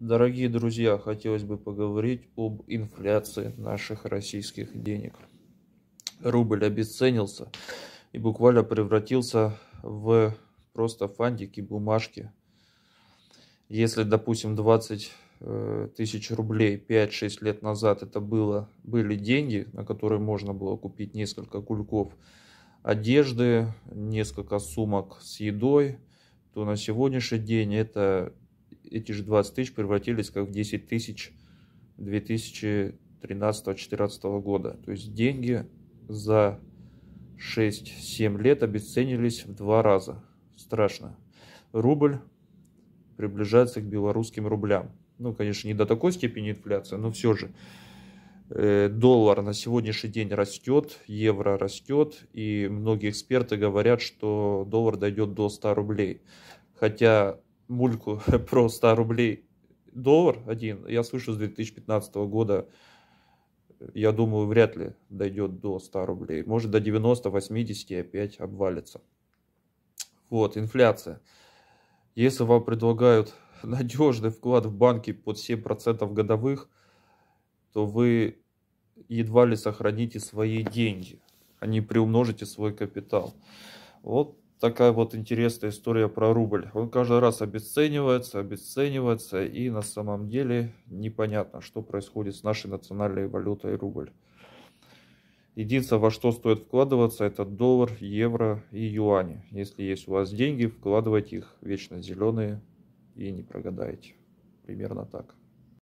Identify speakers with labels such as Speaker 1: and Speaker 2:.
Speaker 1: Дорогие друзья, хотелось бы поговорить об инфляции наших российских денег. Рубль обесценился и буквально превратился в просто фантики, бумажки. Если, допустим, 20 э, тысяч рублей 5-6 лет назад это было, были деньги, на которые можно было купить несколько кульков одежды, несколько сумок с едой, то на сегодняшний день это эти же 20 тысяч превратились как в 10 тысяч 2013-2014 года. То есть деньги за 6-7 лет обесценились в два раза. Страшно. Рубль приближается к белорусским рублям. Ну, конечно, не до такой степени инфляция, но все же. Э, доллар на сегодняшний день растет, евро растет, и многие эксперты говорят, что доллар дойдет до 100 рублей. Хотя мульку про 100 рублей доллар один, я слышу с 2015 года, я думаю, вряд ли дойдет до 100 рублей. Может, до 90-80 и опять обвалится. Вот, инфляция. Если вам предлагают надежный вклад в банке под 7% годовых, то вы едва ли сохраните свои деньги, а не приумножите свой капитал. Вот такая вот интересная история про рубль. Он каждый раз обесценивается, обесценивается, и на самом деле непонятно, что происходит с нашей национальной валютой рубль. Единственное, во что стоит вкладываться, это доллар, евро и юани. Если есть у вас деньги, вкладывайте их вечно зеленые и не прогадаете. Примерно так.